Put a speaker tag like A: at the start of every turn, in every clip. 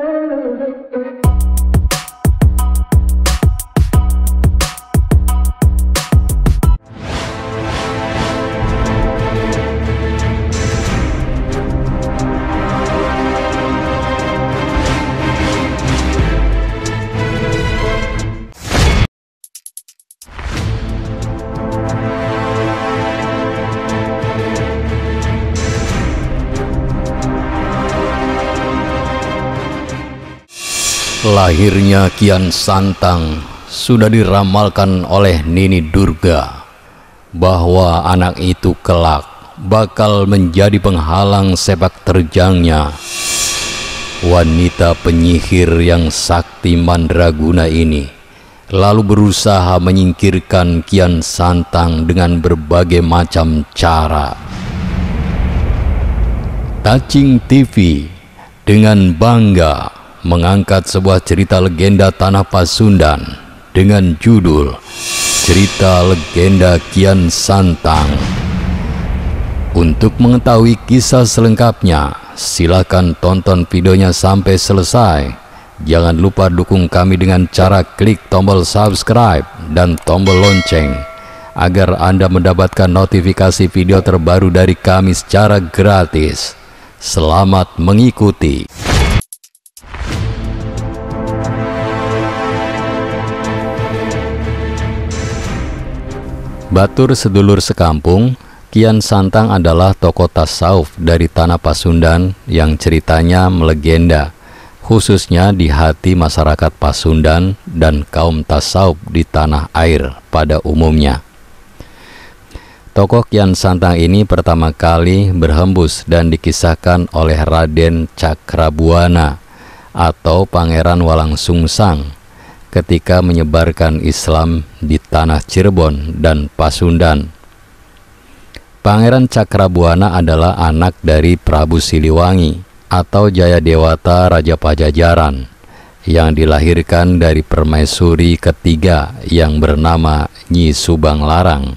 A: Thank you. Lahirnya Kian Santang sudah diramalkan oleh Nini Durga bahwa anak itu kelak bakal menjadi penghalang sepak terjangnya. Wanita penyihir yang sakti mandraguna ini lalu berusaha menyingkirkan Kian Santang dengan berbagai macam cara. Tacing TV dengan bangga mengangkat sebuah cerita legenda Tanah Pasundan dengan judul Cerita Legenda Kian Santang. Untuk mengetahui kisah selengkapnya, silakan tonton videonya sampai selesai. Jangan lupa dukung kami dengan cara klik tombol subscribe dan tombol lonceng agar Anda mendapatkan notifikasi video terbaru dari kami secara gratis. Selamat mengikuti. Batur sedulur sekampung, Kian Santang adalah tokoh tasawuf dari tanah Pasundan yang ceritanya melegenda, khususnya di hati masyarakat Pasundan dan kaum tasawuf di tanah air pada umumnya. Tokoh Kian Santang ini pertama kali berhembus dan dikisahkan oleh Raden Cakrabuana atau Pangeran Walang Sungsang ketika menyebarkan Islam di tanah Cirebon dan Pasundan. Pangeran Cakrabuana adalah anak dari Prabu Siliwangi atau Jayadewata Raja Pajajaran yang dilahirkan dari permaisuri ketiga yang bernama Nyi Subang Larang.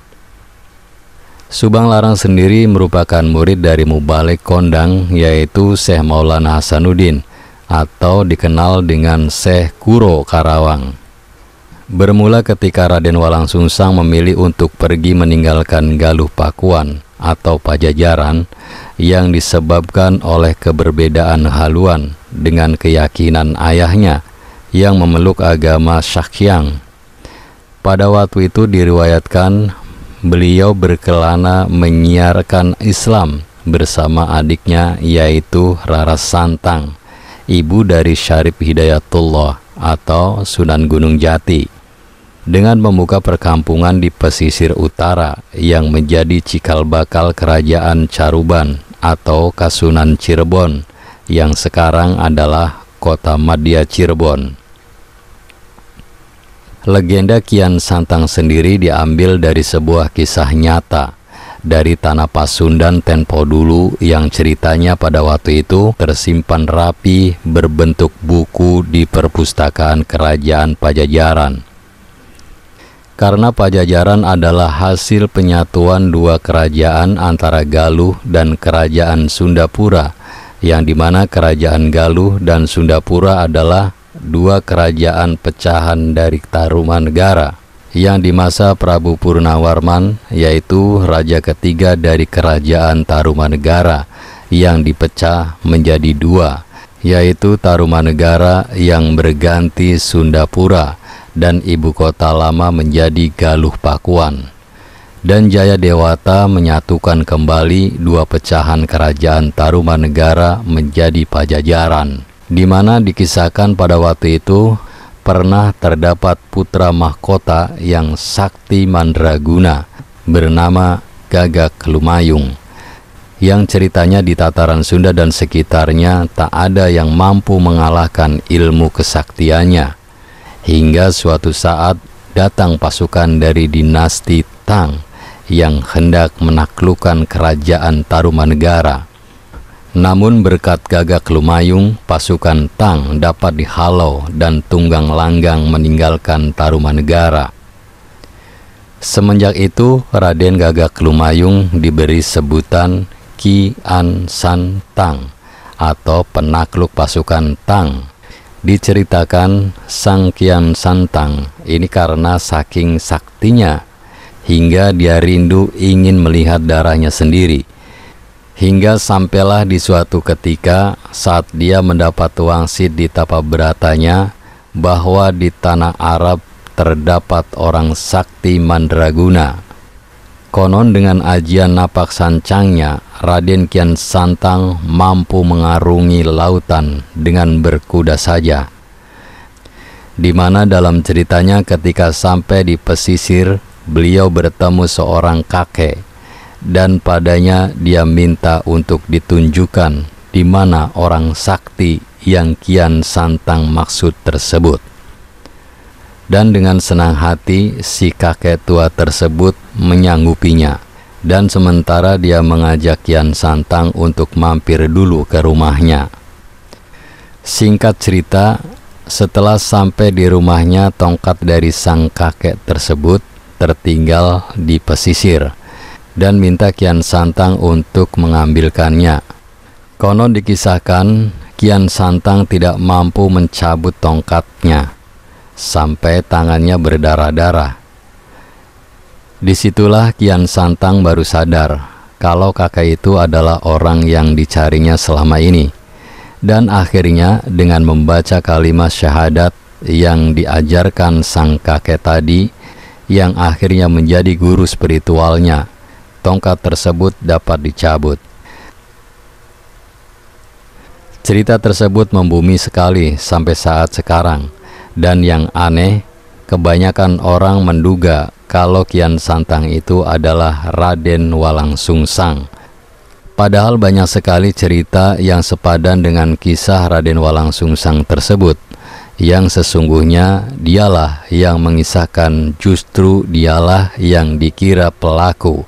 A: Subang Larang sendiri merupakan murid dari Mubalek Kondang yaitu Syekh Maulana Hasanuddin atau dikenal dengan Seh Kuro Karawang. Bermula ketika Raden Walang Sungsang memilih untuk pergi meninggalkan Galuh Pakuan atau Pajajaran yang disebabkan oleh keberbedaan haluan dengan keyakinan ayahnya yang memeluk agama Syakyang. Pada waktu itu diriwayatkan beliau berkelana menyiarkan Islam bersama adiknya yaitu Rara Santang ibu dari Syarif Hidayatullah atau Sunan Gunung Jati dengan membuka perkampungan di pesisir utara yang menjadi cikal bakal kerajaan Caruban atau Kasunan Cirebon yang sekarang adalah kota Madia Cirebon. Legenda Kian Santang sendiri diambil dari sebuah kisah nyata dari tanah Pasundan tempo dulu yang ceritanya pada waktu itu tersimpan rapi berbentuk buku di perpustakaan kerajaan Pajajaran. Karena Pajajaran adalah hasil penyatuan dua kerajaan antara Galuh dan kerajaan Sundapura, yang dimana kerajaan Galuh dan Sundapura adalah dua kerajaan pecahan dari Taruman Tarumanegara yang di masa Prabu Purnawarman yaitu raja ketiga dari kerajaan Tarumanegara yang dipecah menjadi dua yaitu Tarumanegara yang berganti Sundapura dan ibu kota lama menjadi Galuh Pakuan dan Jaya Dewata menyatukan kembali dua pecahan kerajaan Tarumanegara menjadi Pajajaran di mana dikisahkan pada waktu itu pernah terdapat putra mahkota yang sakti mandraguna bernama Gagak Lumayung yang ceritanya di tataran Sunda dan sekitarnya tak ada yang mampu mengalahkan ilmu kesaktiannya. Hingga suatu saat datang pasukan dari dinasti Tang yang hendak menaklukkan kerajaan Tarumanegara. Namun berkat gagak Lumayung, pasukan Tang dapat dihalau dan tunggang langgang meninggalkan Tarumanegara. Semenjak itu, Raden Gagak Lumayung diberi sebutan Ki An San Tang atau penakluk pasukan Tang. Diceritakan Sang Kian Santang ini karena saking saktinya hingga dia rindu ingin melihat darahnya sendiri Hingga sampailah di suatu ketika saat dia mendapat wangsit di tapa beratanya bahwa di tanah Arab terdapat orang sakti mandraguna. Konon dengan ajian napak sancangnya, Raden Kian Santang mampu mengarungi lautan dengan berkuda saja. Di mana dalam ceritanya ketika sampai di pesisir, beliau bertemu seorang kakek dan padanya dia minta untuk ditunjukkan di mana orang sakti yang kian santang maksud tersebut. Dan dengan senang hati si kakek tua tersebut menyanggupinya dan sementara dia mengajak Kian Santang untuk mampir dulu ke rumahnya. Singkat cerita, setelah sampai di rumahnya tongkat dari sang kakek tersebut tertinggal di pesisir dan minta Kian Santang untuk mengambilkannya. Konon dikisahkan Kian Santang tidak mampu mencabut tongkatnya sampai tangannya berdarah-darah. Disitulah Kian Santang baru sadar kalau kakek itu adalah orang yang dicarinya selama ini. Dan akhirnya dengan membaca kalimat syahadat yang diajarkan sang kakek tadi yang akhirnya menjadi guru spiritualnya tongkat tersebut dapat dicabut. Cerita tersebut membumi sekali sampai saat sekarang, dan yang aneh, kebanyakan orang menduga kalau Kian Santang itu adalah Raden Walang Sungsang. Padahal banyak sekali cerita yang sepadan dengan kisah Raden Walang Sungsang tersebut yang sesungguhnya dialah yang mengisahkan justru dialah yang dikira pelaku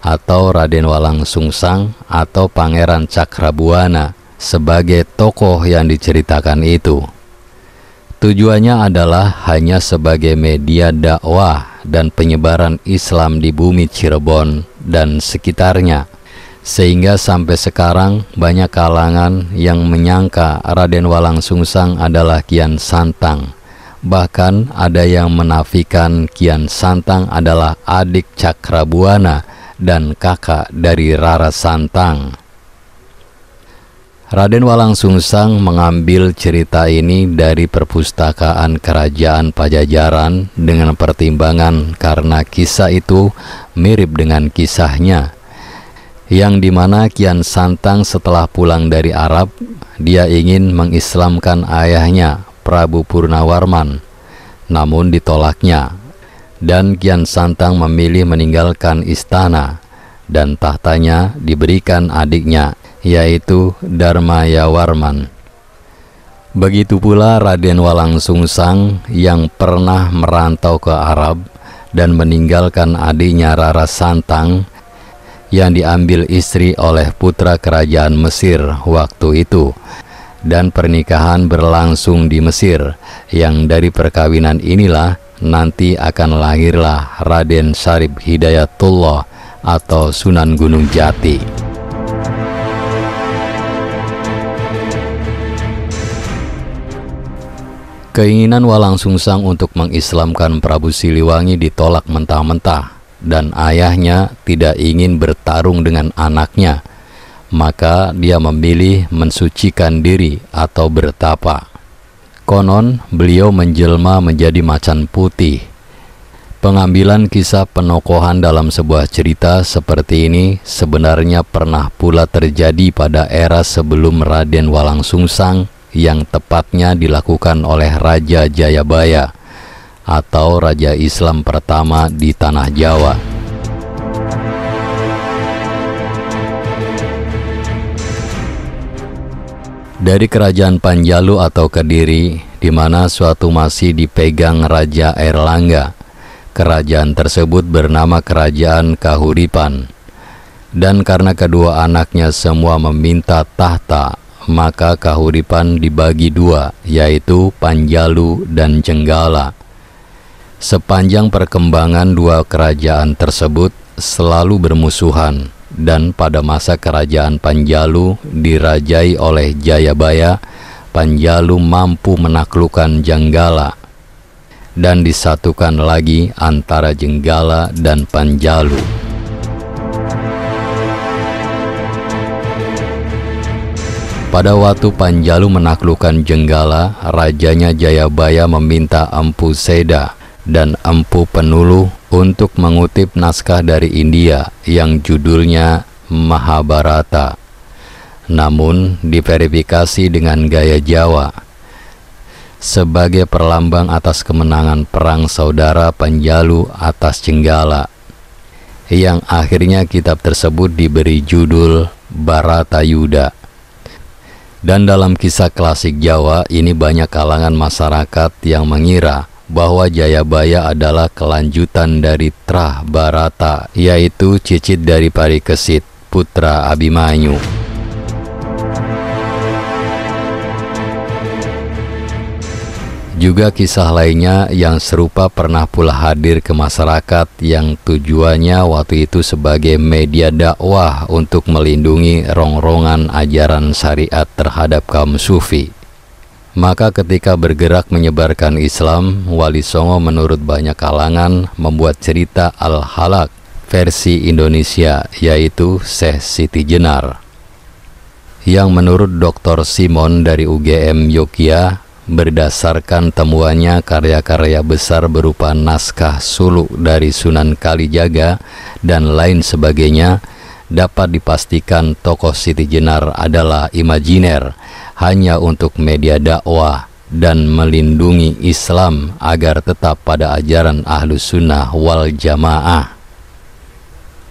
A: atau Raden Walang Sungsang atau Pangeran Cakrabuana sebagai tokoh yang diceritakan itu. Tujuannya adalah hanya sebagai media dakwah dan penyebaran Islam di bumi Cirebon dan sekitarnya. Sehingga sampai sekarang banyak kalangan yang menyangka Raden Walang Sungsang adalah Kian Santang. Bahkan ada yang menafikan Kian Santang adalah adik Cakrabuana dan kakak dari Rara Santang. Raden Walang Sungsang mengambil cerita ini dari perpustakaan Kerajaan Pajajaran dengan pertimbangan karena kisah itu mirip dengan kisahnya yang dimana Kian Santang setelah pulang dari Arab dia ingin mengislamkan ayahnya Prabu Purnawarman namun ditolaknya dan Kian Santang memilih meninggalkan istana dan tahtanya diberikan adiknya yaitu Dharmaya Warman. Begitu pula Raden Walang Sungsang yang pernah merantau ke Arab dan meninggalkan adiknya Rara Santang yang diambil istri oleh putra kerajaan Mesir waktu itu dan pernikahan berlangsung di Mesir yang dari perkawinan inilah nanti akan lahirlah Raden Sarip Hidayatullah atau Sunan Gunung Jati. Keinginan Walang Sungsang untuk mengislamkan Prabu Siliwangi ditolak mentah-mentah dan ayahnya tidak ingin bertarung dengan anaknya. Maka dia memilih mensucikan diri atau bertapa. Konon beliau menjelma menjadi macan putih. Pengambilan kisah penokohan dalam sebuah cerita seperti ini sebenarnya pernah pula terjadi pada era sebelum Raden Walang Sungsang yang tepatnya dilakukan oleh Raja Jayabaya atau Raja Islam pertama di Tanah Jawa. dari kerajaan Panjalu atau Kediri di mana suatu masih dipegang Raja Erlangga. Kerajaan tersebut bernama Kerajaan Kahuripan. Dan karena kedua anaknya semua meminta tahta, maka Kahuripan dibagi dua, yaitu Panjalu dan Cenggala. Sepanjang perkembangan dua kerajaan tersebut selalu bermusuhan dan pada masa kerajaan Panjalu dirajai oleh Jayabaya, Panjalu mampu menaklukkan Jenggala dan disatukan lagi antara Jenggala dan Panjalu. Pada waktu Panjalu menaklukkan Jenggala, rajanya Jayabaya meminta seda dan Empu Penulu untuk mengutip naskah dari India yang judulnya Mahabharata. Namun diverifikasi dengan gaya Jawa sebagai perlambang atas kemenangan perang saudara Panjalu atas Cenggala yang akhirnya kitab tersebut diberi judul Barata Yuda. Dan dalam kisah klasik Jawa ini banyak kalangan masyarakat yang mengira bahwa Jayabaya adalah kelanjutan dari Trah Barata, yaitu cicit dari Parikesit, putra Abimanyu. Juga kisah lainnya yang serupa pernah pula hadir ke masyarakat yang tujuannya waktu itu sebagai media dakwah untuk melindungi rongrongan ajaran syariat terhadap kaum sufi. Maka ketika bergerak menyebarkan Islam, Wali Songo menurut banyak kalangan membuat cerita Al-Halak versi Indonesia yaitu Syekh Siti Jenar. Yang menurut Dr. Simon dari UGM Yogyakarta berdasarkan temuannya karya-karya besar berupa naskah suluk dari Sunan Kalijaga dan lain sebagainya dapat dipastikan tokoh Siti Jenar adalah imajiner hanya untuk media dakwah dan melindungi Islam agar tetap pada ajaran ahlus sunnah wal jamaah.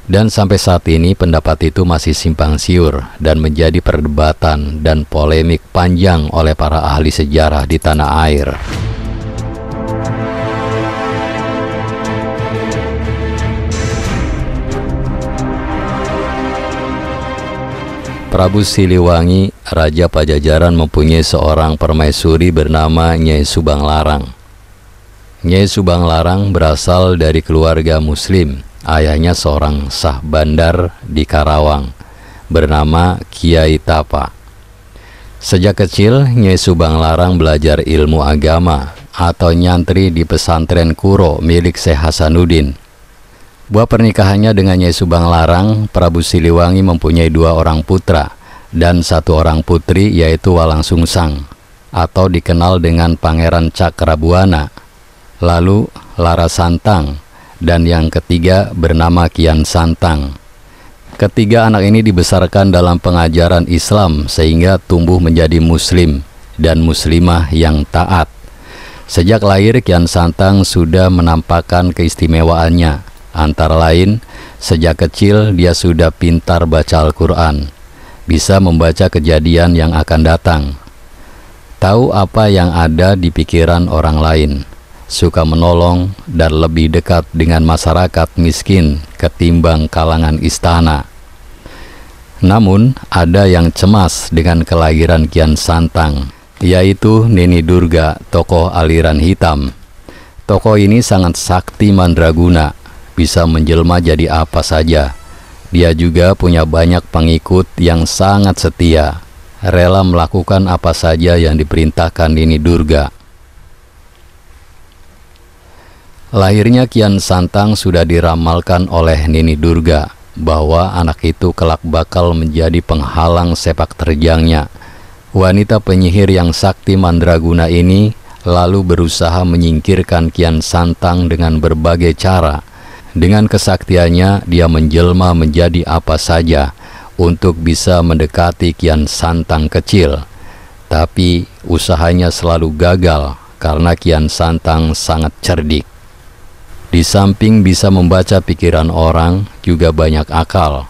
A: Dan sampai saat ini pendapat itu masih simpang siur dan menjadi perdebatan dan polemik panjang oleh para ahli sejarah di tanah air. Prabu Siliwangi, Raja Pajajaran mempunyai seorang permaisuri bernama Nyai Subang Larang. Nyai Subang Larang berasal dari keluarga muslim, ayahnya seorang sah bandar di Karawang bernama Kiai Tapa. Sejak kecil, Nyai Subang Larang belajar ilmu agama atau nyantri di pesantren Kuro milik Syekh Hasanuddin Buah pernikahannya dengan Nyai Subang Larang, Prabu Siliwangi mempunyai dua orang putra dan satu orang putri yaitu Walang Sungsang atau dikenal dengan Pangeran Cakrabuana. Lalu Lara Santang dan yang ketiga bernama Kian Santang. Ketiga anak ini dibesarkan dalam pengajaran Islam sehingga tumbuh menjadi muslim dan muslimah yang taat. Sejak lahir Kian Santang sudah menampakkan keistimewaannya Antara lain, sejak kecil dia sudah pintar baca Al-Quran, bisa membaca kejadian yang akan datang, tahu apa yang ada di pikiran orang lain, suka menolong dan lebih dekat dengan masyarakat miskin ketimbang kalangan istana. Namun, ada yang cemas dengan kelahiran Kian Santang, yaitu Nini Durga, tokoh aliran hitam. Tokoh ini sangat sakti mandraguna bisa menjelma jadi apa saja. Dia juga punya banyak pengikut yang sangat setia, rela melakukan apa saja yang diperintahkan Nini Durga. Lahirnya Kian Santang sudah diramalkan oleh Nini Durga bahwa anak itu kelak bakal menjadi penghalang sepak terjangnya. Wanita penyihir yang sakti mandraguna ini lalu berusaha menyingkirkan Kian Santang dengan berbagai cara, dengan kesaktiannya, dia menjelma menjadi apa saja untuk bisa mendekati Kian Santang kecil. Tapi usahanya selalu gagal karena Kian Santang sangat cerdik. Di samping bisa membaca pikiran orang, juga banyak akal.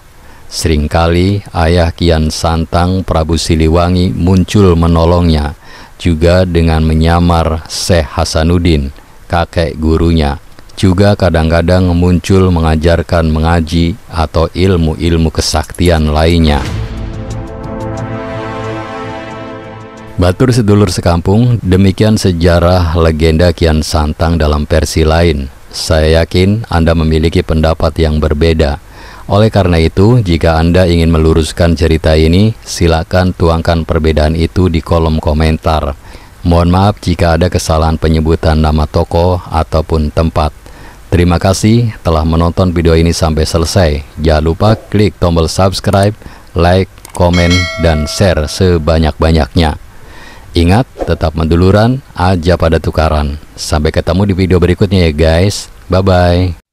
A: Seringkali ayah Kian Santang Prabu Siliwangi muncul menolongnya, juga dengan menyamar Syekh Hasanuddin, kakek gurunya juga kadang-kadang muncul mengajarkan mengaji atau ilmu-ilmu kesaktian lainnya. Batur sedulur sekampung, demikian sejarah legenda Kian Santang dalam versi lain. Saya yakin Anda memiliki pendapat yang berbeda. Oleh karena itu, jika Anda ingin meluruskan cerita ini, silakan tuangkan perbedaan itu di kolom komentar. Mohon maaf jika ada kesalahan penyebutan nama toko ataupun tempat. Terima kasih telah menonton video ini sampai selesai. Jangan lupa klik tombol subscribe, like, komen, dan share sebanyak-banyaknya. Ingat, tetap menduluran, aja pada tukaran. Sampai ketemu di video berikutnya ya guys. Bye-bye.